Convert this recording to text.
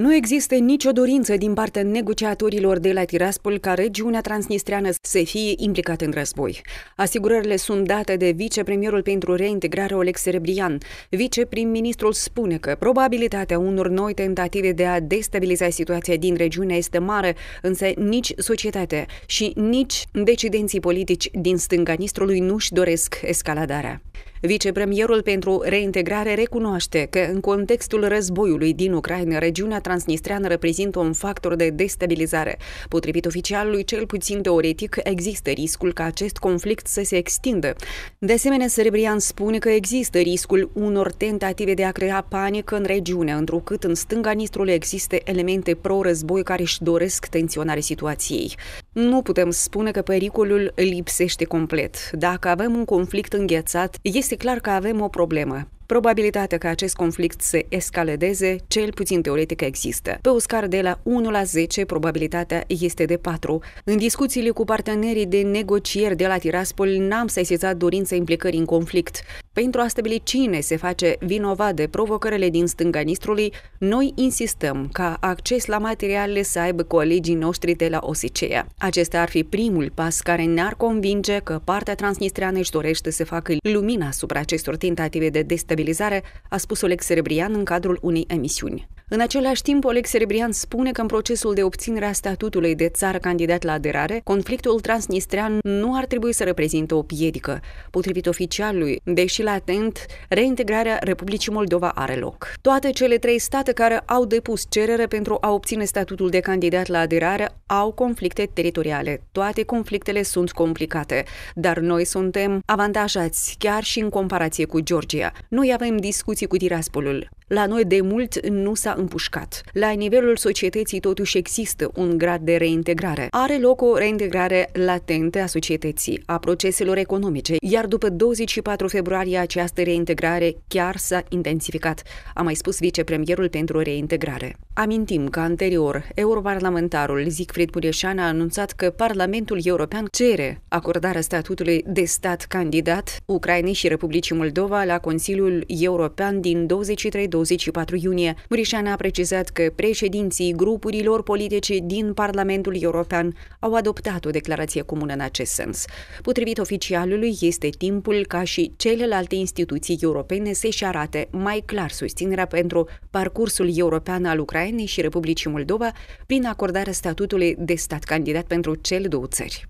Nu există nicio dorință din partea negociatorilor de la Tiraspol ca regiunea transnistreană să fie implicată în război. Asigurările sunt date de vicepremierul pentru reintegrare Oleg Serebrian. Viceprim-ministrul spune că probabilitatea unor noi tentative de a destabiliza situația din regiune este mare, însă nici societatea și nici decidenții politici din stânga Nistrului nu-și doresc escaladarea. Vicepremierul pentru reintegrare recunoaște că în contextul războiului din Ucraina, regiunea transnistreană reprezintă un factor de destabilizare. Potrivit oficialului, cel puțin teoretic, există riscul ca acest conflict să se extindă. De asemenea, Serebrian spune că există riscul unor tentative de a crea panică în regiune, întrucât în stânga Nistrului există elemente pro-război care își doresc tensionarea situației. Nu putem spune că pericolul lipsește complet. Dacă avem un conflict înghețat, este clar că avem o problemă. Probabilitatea ca acest conflict să escaladeze, cel puțin teoretic, există. Pe o scară de la 1 la 10, probabilitatea este de 4. În discuțiile cu partenerii de negocieri de la Tiraspol, n-am sesizat dorința implicării în conflict. Pentru a stabili cine se face vinovat de provocările din stânga Nistrului, noi insistăm ca acces la materiale să aibă colegii noștri de la OSCE. Acesta ar fi primul pas care ne-ar convinge că partea transnistreană își dorește să facă lumina asupra acestor tentative de destabilizare stabilizare, a spus Oleg Serebrian în cadrul unei emisiuni. În același timp, Oleg Serebrian spune că în procesul de obținere a statutului de țară candidat la aderare, conflictul transnistrean nu ar trebui să reprezintă o piedică. Potrivit oficialului, deși latent, reintegrarea Republicii Moldova are loc. Toate cele trei state care au depus cerere pentru a obține statutul de candidat la aderare au conflicte teritoriale. Toate conflictele sunt complicate, dar noi suntem avantajați chiar și în comparație cu Georgia. Noi avem discuții cu Tiraspolul. La noi de mult nu s-a împușcat. La nivelul societății totuși există un grad de reintegrare. Are loc o reintegrare latentă a societății, a proceselor economice, iar după 24 februarie această reintegrare chiar s-a intensificat, a mai spus vicepremierul pentru reintegrare. Amintim că anterior, europarlamentarul Siegfried Mureșan a anunțat că Parlamentul European cere acordarea statutului de stat candidat Ucrainei și Republicii Moldova la Consiliul European din 23-24 iunie. Mureșan a precizat că președinții grupurilor politice din Parlamentul European au adoptat o declarație comună în acest sens. Potrivit oficialului, este timpul ca și celelalte instituții europene să-și arate mai clar susținerea pentru parcursul european al Ucrainei Ucrainei și Republicii Moldova prin acordarea statutului de stat candidat pentru cele două țări.